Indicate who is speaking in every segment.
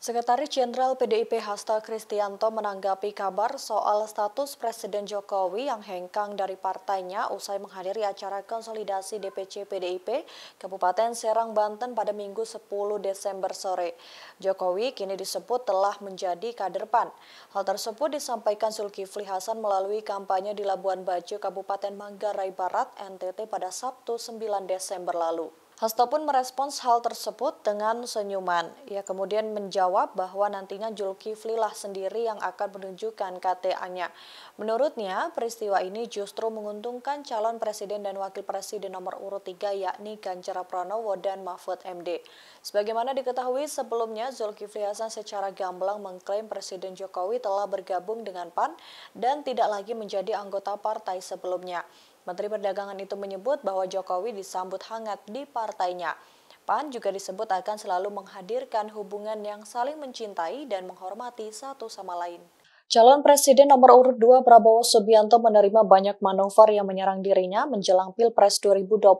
Speaker 1: Sekretaris Jenderal PDIP Hasto Kristianto menanggapi kabar soal status Presiden Jokowi yang hengkang dari partainya usai menghadiri acara konsolidasi DPC PDIP Kabupaten Serang, Banten pada Minggu 10 Desember sore. Jokowi kini disebut telah menjadi kader PAN. Hal tersebut disampaikan Zulkifli Hasan melalui kampanye di Labuan Bajo, Kabupaten Manggarai Barat, NTT pada Sabtu 9 Desember lalu. Hasto pun merespons hal tersebut dengan senyuman. Ia kemudian menjawab bahwa nantinya Zulkifli lah sendiri yang akan menunjukkan KTA-nya. Menurutnya, peristiwa ini justru menguntungkan calon presiden dan wakil presiden nomor urut 3 yakni Ganjar Pranowo dan Mahfud MD. Sebagaimana diketahui sebelumnya, Zulkifli Hasan secara gamblang mengklaim Presiden Jokowi telah bergabung dengan PAN dan tidak lagi menjadi anggota partai sebelumnya. Menteri Perdagangan itu menyebut bahwa Jokowi disambut hangat di partainya. PAN juga disebut akan selalu menghadirkan hubungan yang saling mencintai dan menghormati satu sama lain. Calon Presiden nomor urut 2 Prabowo Subianto menerima banyak manuver yang menyerang dirinya menjelang Pilpres 2024.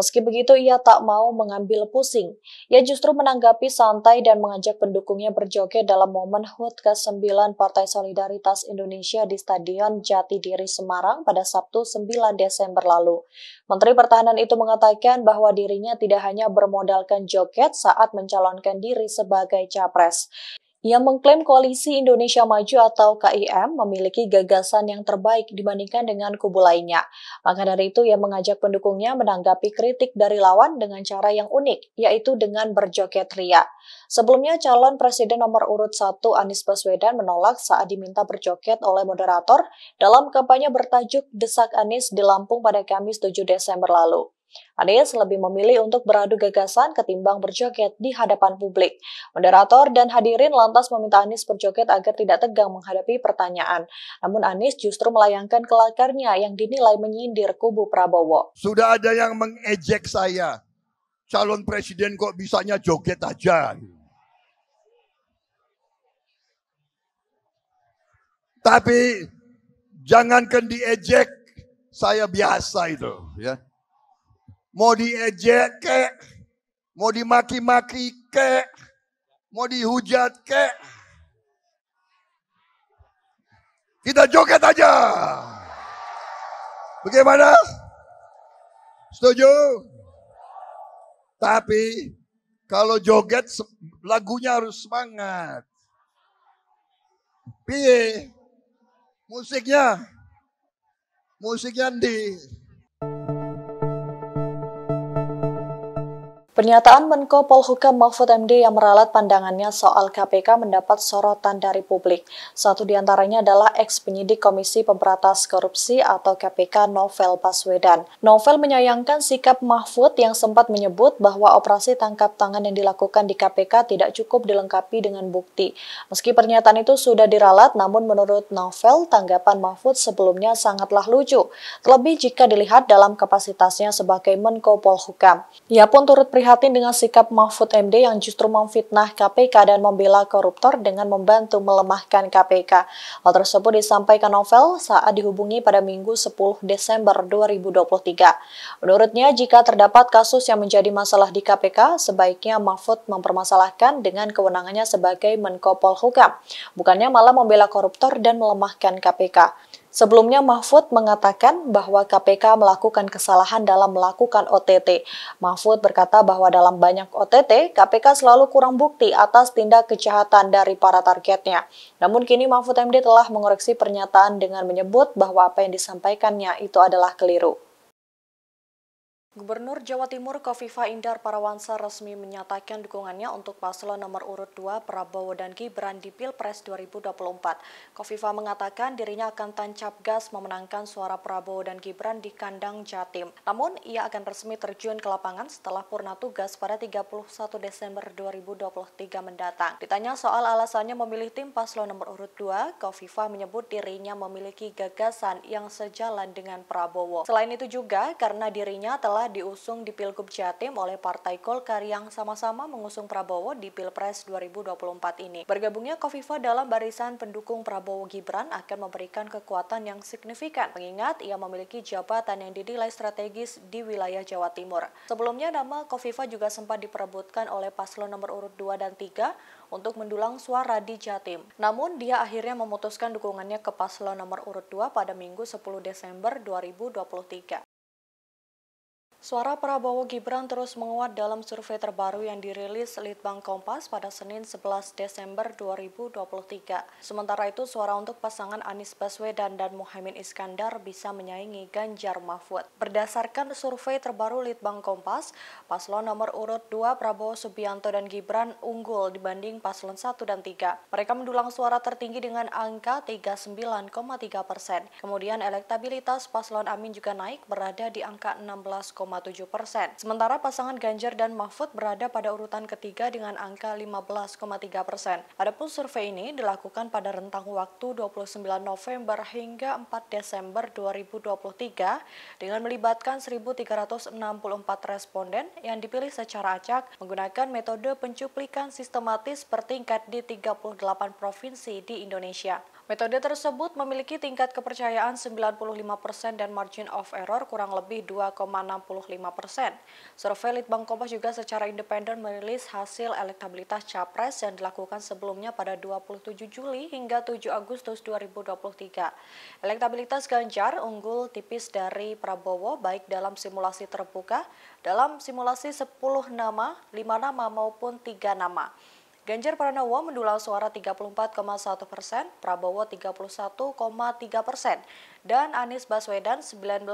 Speaker 1: Meski begitu, ia tak mau mengambil pusing. Ia justru menanggapi santai dan mengajak pendukungnya berjoget dalam momen HUT ke-9 Partai Solidaritas Indonesia di Stadion Jati Diri Semarang pada Sabtu 9 Desember lalu. Menteri Pertahanan itu mengatakan bahwa dirinya tidak hanya bermodalkan joget saat mencalonkan diri sebagai capres yang mengklaim Koalisi Indonesia Maju atau KIM memiliki gagasan yang terbaik dibandingkan dengan kubu lainnya. Maka dari itu ia mengajak pendukungnya menanggapi kritik dari lawan dengan cara yang unik, yaitu dengan berjoget ria. Sebelumnya calon presiden nomor urut 1 Anies Baswedan menolak saat diminta berjoget oleh moderator dalam kampanye bertajuk Desak Anies di Lampung pada Kamis 7 Desember lalu. Anies lebih memilih untuk beradu gagasan ketimbang berjoget di hadapan publik. Moderator dan hadirin lantas meminta Anies berjoget agar tidak tegang menghadapi pertanyaan. Namun Anies justru melayangkan kelakarnya yang dinilai menyindir kubu Prabowo.
Speaker 2: Sudah ada yang mengejek saya. Calon presiden kok bisanya joget aja. Tapi jangankan diejek, saya biasa itu ya. Mau diejek ke, mau dimaki-maki ke, mau dihujat ke, Kita joget aja. Bagaimana? Setuju? Tapi kalau joget lagunya harus semangat. Piye? Musiknya musiknya di
Speaker 1: Pernyataan Menko Polhukam Mahfud MD yang meralat pandangannya soal KPK mendapat sorotan dari publik. Satu di antaranya adalah ex-penyidik Komisi Pemberantas Korupsi atau KPK Novel Baswedan. Novel menyayangkan sikap Mahfud yang sempat menyebut bahwa operasi tangkap tangan yang dilakukan di KPK tidak cukup dilengkapi dengan bukti. Meski pernyataan itu sudah diralat, namun menurut Novel, tanggapan Mahfud sebelumnya sangatlah lucu. Terlebih jika dilihat dalam kapasitasnya sebagai Menko Polhukam. Ia pun turut prihatin prihatin dengan sikap Mahfud MD yang justru memfitnah KPK dan membela koruptor dengan membantu melemahkan KPK. Hal tersebut disampaikan Novel saat dihubungi pada Minggu 10 Desember 2023. Menurutnya, jika terdapat kasus yang menjadi masalah di KPK, sebaiknya Mahfud mempermasalahkan dengan kewenangannya sebagai Menko Polhukam, bukannya malah membela koruptor dan melemahkan KPK. Sebelumnya Mahfud mengatakan bahwa KPK melakukan kesalahan dalam melakukan OTT. Mahfud berkata bahwa dalam banyak OTT, KPK selalu kurang bukti atas tindak kejahatan dari para targetnya. Namun kini Mahfud MD telah mengoreksi pernyataan dengan menyebut bahwa apa yang disampaikannya itu adalah keliru. Gubernur Jawa Timur Kofifa Indar Parawansa resmi menyatakan dukungannya untuk paslon nomor urut 2 Prabowo dan Gibran di Pilpres 2024. Kofifa mengatakan dirinya akan tancap gas memenangkan suara Prabowo dan Gibran di kandang Jatim. Namun, ia akan resmi terjun ke lapangan setelah purna tugas pada 31 Desember 2023 mendatang. Ditanya soal alasannya memilih tim paslon nomor urut 2, Kofifa menyebut dirinya memiliki gagasan yang sejalan dengan Prabowo. Selain itu juga, karena dirinya telah diusung di Pilgub Jatim oleh Partai Golkar yang sama-sama mengusung Prabowo di Pilpres 2024 ini. Bergabungnya Kofifa dalam barisan pendukung Prabowo Gibran akan memberikan kekuatan yang signifikan, mengingat ia memiliki jabatan yang dinilai strategis di wilayah Jawa Timur. Sebelumnya nama Kofifa juga sempat diperebutkan oleh paslon nomor urut 2 dan 3 untuk mendulang suara di Jatim. Namun dia akhirnya memutuskan dukungannya ke paslon nomor urut 2 pada Minggu 10 Desember 2023. Suara Prabowo Gibran terus menguat dalam survei terbaru yang dirilis Litbang Kompas pada Senin 11 Desember 2023. Sementara itu, suara untuk pasangan Anies Baswedan dan Muhaimin Iskandar bisa menyaingi Ganjar Mahfud. Berdasarkan survei terbaru Litbang Kompas, paslon nomor urut 2 Prabowo Subianto dan Gibran unggul dibanding paslon 1 dan 3. Mereka mendulang suara tertinggi dengan angka 39,3 persen. Kemudian elektabilitas paslon Amin juga naik berada di angka 16, persen. Sementara pasangan Ganjar dan Mahfud berada pada urutan ketiga dengan angka 15,3 persen. Adapun survei ini dilakukan pada rentang waktu 29 November hingga 4 Desember 2023 dengan melibatkan 1.364 responden yang dipilih secara acak menggunakan metode pencuplikan sistematis bertingkat di 38 provinsi di Indonesia. Metode tersebut memiliki tingkat kepercayaan 95% dan margin of error kurang lebih 2,65%. Survei Litbang Kompas juga secara independen merilis hasil elektabilitas Capres yang dilakukan sebelumnya pada 27 Juli hingga 7 Agustus 2023. Elektabilitas Ganjar unggul tipis dari Prabowo baik dalam simulasi terbuka, dalam simulasi 10 nama, 5 nama maupun 3 nama. Ganjar Pranowo mendulang suara 34,1 persen, Prabowo 31,3 persen, dan Anies Baswedan 19,2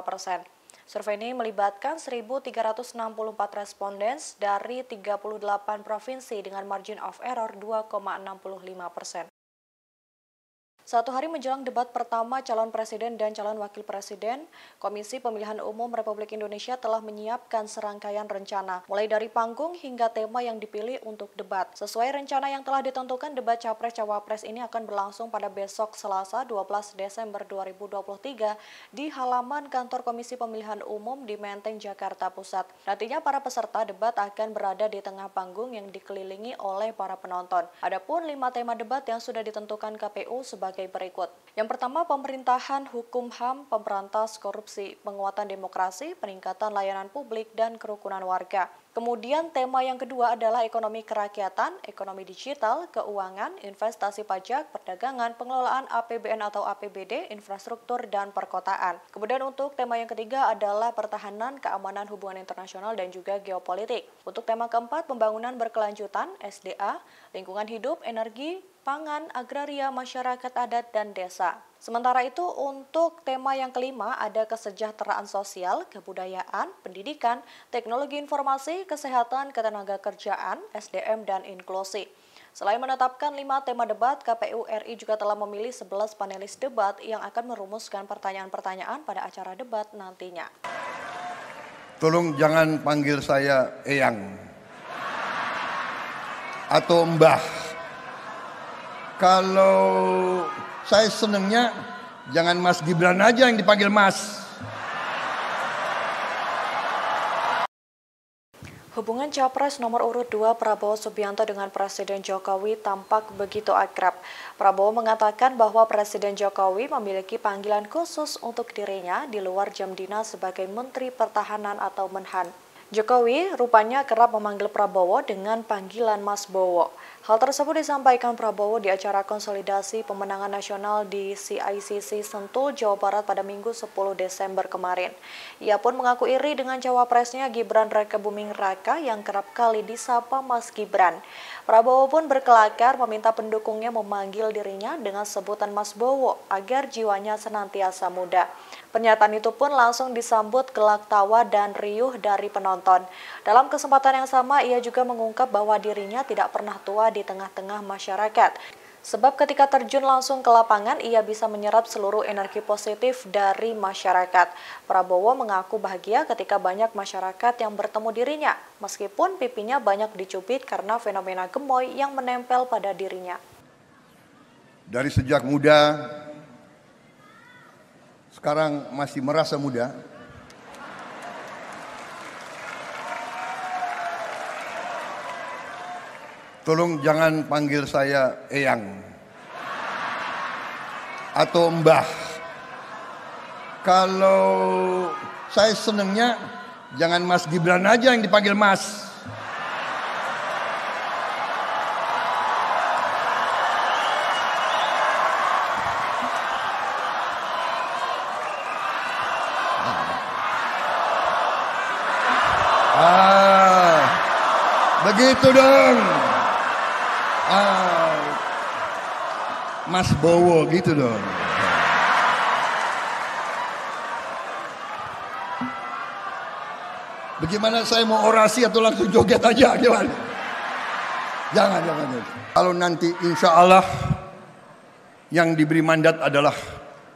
Speaker 1: persen. Survei ini melibatkan 1.364 responden dari 38 provinsi dengan margin of error 2,65 persen. Satu hari menjelang debat pertama calon presiden dan calon wakil presiden, Komisi Pemilihan Umum Republik Indonesia telah menyiapkan serangkaian rencana, mulai dari panggung hingga tema yang dipilih untuk debat. Sesuai rencana yang telah ditentukan, debat Capres-Cawapres ini akan berlangsung pada besok Selasa 12 Desember 2023 di halaman kantor Komisi Pemilihan Umum di Menteng, Jakarta Pusat. Nantinya para peserta debat akan berada di tengah panggung yang dikelilingi oleh para penonton. Adapun lima tema debat yang sudah ditentukan KPU sebagai sebagai berikut. Yang pertama, pemerintahan hukum HAM, pemberantas korupsi, penguatan demokrasi, peningkatan layanan publik, dan kerukunan warga. Kemudian tema yang kedua adalah ekonomi kerakyatan, ekonomi digital, keuangan, investasi pajak, perdagangan, pengelolaan APBN atau APBD, infrastruktur, dan perkotaan. Kemudian untuk tema yang ketiga adalah pertahanan, keamanan, hubungan internasional, dan juga geopolitik. Untuk tema keempat, pembangunan berkelanjutan, SDA, lingkungan hidup, energi, pangan, agraria, masyarakat adat, dan desa. Sementara itu untuk tema yang kelima ada kesejahteraan sosial, kebudayaan, pendidikan, teknologi informasi, kesehatan, ketenaga kerjaan, SDM, dan inklusi. Selain menetapkan lima tema debat, KPU RI juga telah memilih 11 panelis debat yang akan merumuskan pertanyaan-pertanyaan pada acara debat nantinya.
Speaker 2: Tolong jangan panggil saya Eyang atau Mbah. Kalau saya senengnya jangan Mas Gibran aja yang dipanggil Mas.
Speaker 1: Hubungan capres nomor urut 2 Prabowo Subianto dengan Presiden Jokowi tampak begitu akrab. Prabowo mengatakan bahwa Presiden Jokowi memiliki panggilan khusus untuk dirinya di luar jam dinas sebagai Menteri Pertahanan atau Menhan. Jokowi rupanya kerap memanggil Prabowo dengan panggilan Mas Bowo. Hal tersebut disampaikan Prabowo di acara konsolidasi pemenangan nasional di CICC Sentul, Jawa Barat pada Minggu 10 Desember kemarin. Ia pun mengaku iri dengan cawapresnya Gibran Raka Buming Raka yang kerap kali disapa Mas Gibran. Prabowo pun berkelakar meminta pendukungnya memanggil dirinya dengan sebutan Mas Bowo agar jiwanya senantiasa muda. Pernyataan itu pun langsung disambut gelak tawa dan riuh dari penonton. Dalam kesempatan yang sama, ia juga mengungkap bahwa dirinya tidak pernah tua di tengah-tengah masyarakat. Sebab ketika terjun langsung ke lapangan, ia bisa menyerap seluruh energi positif dari masyarakat. Prabowo mengaku bahagia ketika banyak masyarakat yang bertemu dirinya, meskipun pipinya banyak dicubit karena fenomena gemoy yang menempel pada dirinya.
Speaker 2: Dari sejak muda, sekarang masih merasa muda. Tolong jangan panggil saya Eyang atau Mbah. Kalau saya senangnya jangan Mas Gibran aja yang dipanggil Mas. gitu dong. Ah, Mas Bowo gitu dong. Bagaimana saya mau orasi atau langsung joget aja gimana? Jangan, jangan. jangan. Kalau nanti insya Allah yang diberi mandat adalah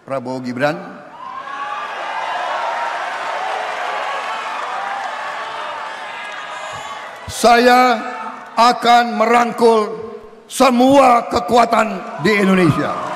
Speaker 2: Prabowo Gibran, saya akan merangkul semua kekuatan di Indonesia.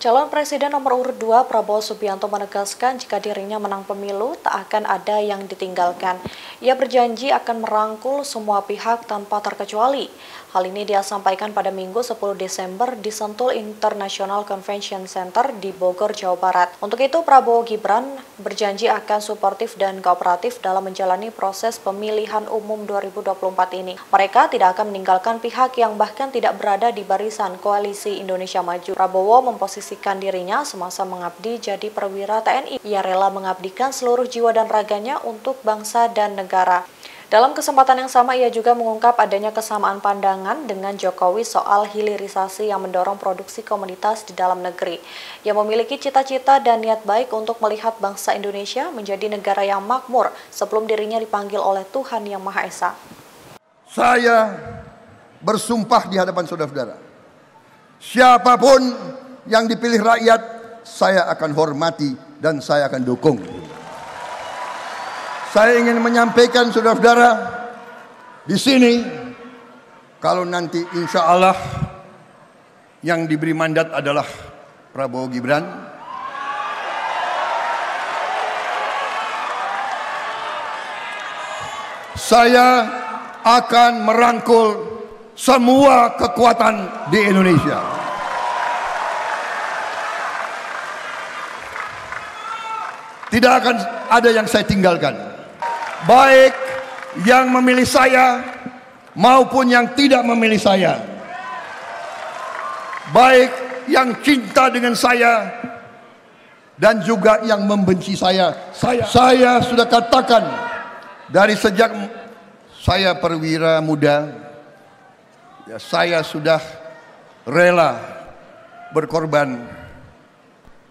Speaker 1: Calon Presiden nomor urut 2 Prabowo Subianto menegaskan jika dirinya menang pemilu tak akan ada yang ditinggalkan. Ia berjanji akan merangkul semua pihak tanpa terkecuali. Hal ini dia sampaikan pada Minggu 10 Desember di Sentul International Convention Center di Bogor, Jawa Barat. Untuk itu Prabowo Gibran berjanji akan suportif dan kooperatif dalam menjalani proses pemilihan umum 2024 ini. Mereka tidak akan meninggalkan pihak yang bahkan tidak berada di barisan koalisi Indonesia Maju. Prabowo memposisikan mengabdikan dirinya semasa mengabdi jadi perwira TNI. Ia rela mengabdikan seluruh jiwa dan raganya untuk bangsa dan negara. Dalam kesempatan yang sama, ia juga mengungkap adanya kesamaan pandangan dengan Jokowi soal hilirisasi yang mendorong produksi komunitas di dalam negeri. Ia memiliki cita-cita dan niat baik untuk melihat bangsa Indonesia menjadi negara yang makmur sebelum dirinya dipanggil oleh Tuhan Yang Maha Esa.
Speaker 2: Saya bersumpah di hadapan saudara-saudara. Siapapun yang dipilih rakyat, saya akan hormati dan saya akan dukung. Saya ingin menyampaikan saudara-saudara di sini kalau nanti insya Allah yang diberi mandat adalah Prabowo Gibran. Saya akan merangkul semua kekuatan di Indonesia. Tidak akan ada yang saya tinggalkan. Baik yang memilih saya maupun yang tidak memilih saya. Baik yang cinta dengan saya dan juga yang membenci saya. Saya, saya sudah katakan dari sejak saya perwira muda, ya saya sudah rela berkorban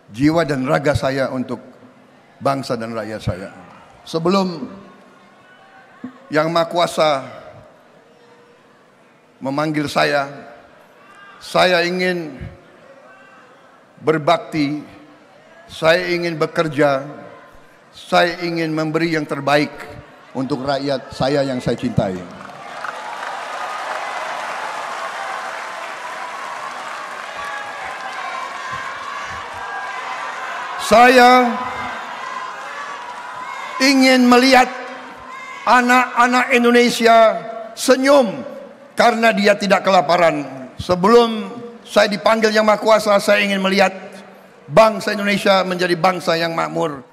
Speaker 2: jiwa dan raga saya untuk bangsa dan rakyat saya. Sebelum yang Maha Kuasa memanggil saya, saya ingin berbakti, saya ingin bekerja, saya ingin memberi yang terbaik untuk rakyat saya yang saya cintai. Saya ingin melihat anak-anak Indonesia senyum karena dia tidak kelaparan. Sebelum saya dipanggil Yang Maha Kuasa, saya ingin melihat bangsa Indonesia menjadi bangsa yang makmur.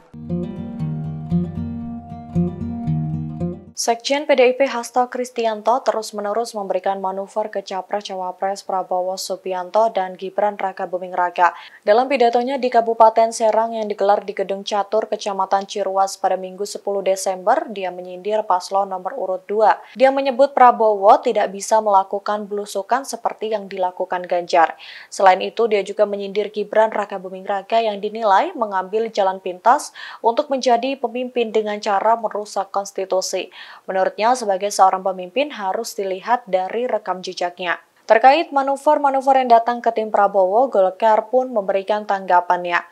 Speaker 1: Sekjen PDIP Hasto Kristianto terus-menerus memberikan manuver ke Capres-Cawapres Prabowo Subianto dan Gibran Raka Buming Raka. Dalam pidatonya di Kabupaten Serang yang digelar di Gedung Catur, Kecamatan Ciruas pada Minggu 10 Desember, dia menyindir paslon nomor urut 2. Dia menyebut Prabowo tidak bisa melakukan belusukan seperti yang dilakukan Ganjar. Selain itu, dia juga menyindir Gibran Raka Buming Raka yang dinilai mengambil jalan pintas untuk menjadi pemimpin dengan cara merusak konstitusi. Menurutnya, sebagai seorang pemimpin harus dilihat dari rekam jejaknya. Terkait manuver-manuver yang datang ke tim Prabowo, Golkar pun memberikan tanggapannya.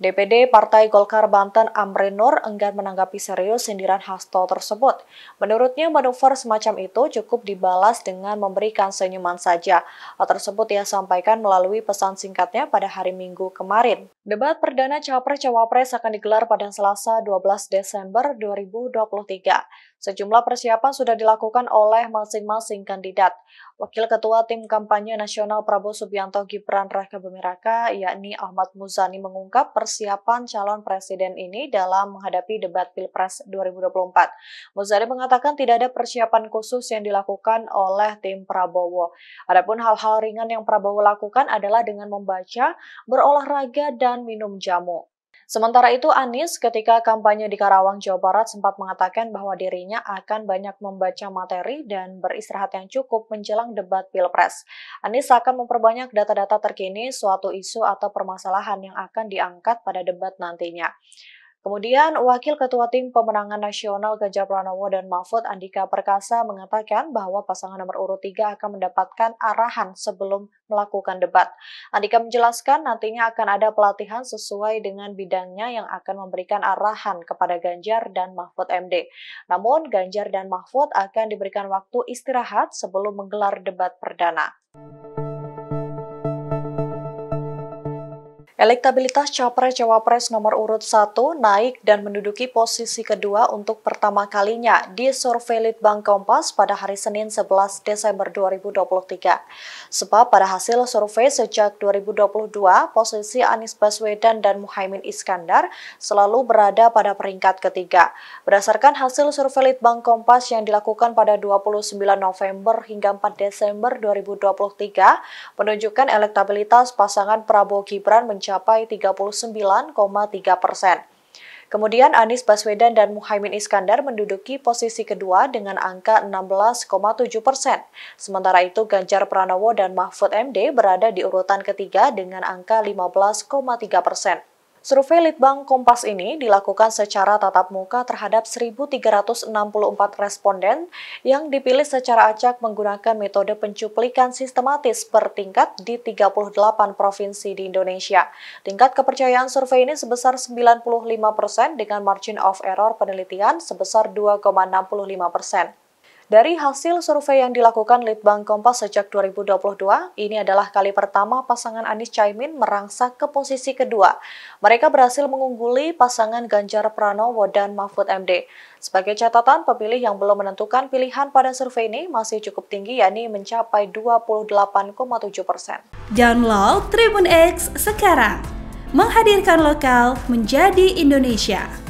Speaker 1: DPD Partai Golkar Banten Amrin enggan menanggapi serius sindiran Hasto tersebut. Menurutnya manuver semacam itu cukup dibalas dengan memberikan senyuman saja. Hal tersebut ia sampaikan melalui pesan singkatnya pada hari Minggu kemarin. Debat perdana Capres-Cawapres akan digelar pada Selasa 12 Desember 2023. Sejumlah persiapan sudah dilakukan oleh masing-masing kandidat. Wakil Ketua Tim Kampanye Nasional Prabowo Subianto Gibran Raka Bumiraka, yakni Ahmad Muzani mengungkap persiapan calon presiden ini dalam menghadapi debat Pilpres 2024. Muzani mengatakan tidak ada persiapan khusus yang dilakukan oleh tim Prabowo. Adapun hal-hal ringan yang Prabowo lakukan adalah dengan membaca, berolahraga, dan minum jamu. Sementara itu Anies ketika kampanye di Karawang, Jawa Barat sempat mengatakan bahwa dirinya akan banyak membaca materi dan beristirahat yang cukup menjelang debat Pilpres. Anies akan memperbanyak data-data terkini suatu isu atau permasalahan yang akan diangkat pada debat nantinya. Kemudian, Wakil Ketua Tim Pemenangan Nasional Gajah Pranowo dan Mahfud Andika Perkasa mengatakan bahwa pasangan nomor urut 3 akan mendapatkan arahan sebelum melakukan debat. Andika menjelaskan nantinya akan ada pelatihan sesuai dengan bidangnya yang akan memberikan arahan kepada Ganjar dan Mahfud MD. Namun, Ganjar dan Mahfud akan diberikan waktu istirahat sebelum menggelar debat perdana. Elektabilitas Capres-Cawapres nomor urut 1 naik dan menduduki posisi kedua untuk pertama kalinya di survei Litbang Kompas pada hari Senin 11 Desember 2023. Sebab pada hasil survei sejak 2022, posisi Anies Baswedan dan Muhaimin Iskandar selalu berada pada peringkat ketiga. Berdasarkan hasil survei Litbang Kompas yang dilakukan pada 29 November hingga 4 Desember 2023, menunjukkan elektabilitas pasangan Prabowo Gibran mencapai mencapai 39,3 persen. Kemudian Anies Baswedan dan Muhaimin Iskandar menduduki posisi kedua dengan angka 16,7 persen. Sementara itu Ganjar Pranowo dan Mahfud MD berada di urutan ketiga dengan angka 15,3 persen. Survei Litbang Kompas ini dilakukan secara tatap muka terhadap 1.364 responden yang dipilih secara acak menggunakan metode pencuplikan sistematis per tingkat di 38 provinsi di Indonesia. Tingkat kepercayaan survei ini sebesar 95 persen dengan margin of error penelitian sebesar 2,65 persen. Dari hasil survei yang dilakukan Litbang Kompas sejak 2022, ini adalah kali pertama pasangan Anies Caimin merangsak ke posisi kedua. Mereka berhasil mengungguli pasangan Ganjar Pranowo dan Mahfud MD. Sebagai catatan, pemilih yang belum menentukan pilihan pada survei ini masih cukup tinggi, yakni mencapai 28,7 persen. Download Tribun X sekarang, menghadirkan lokal menjadi Indonesia.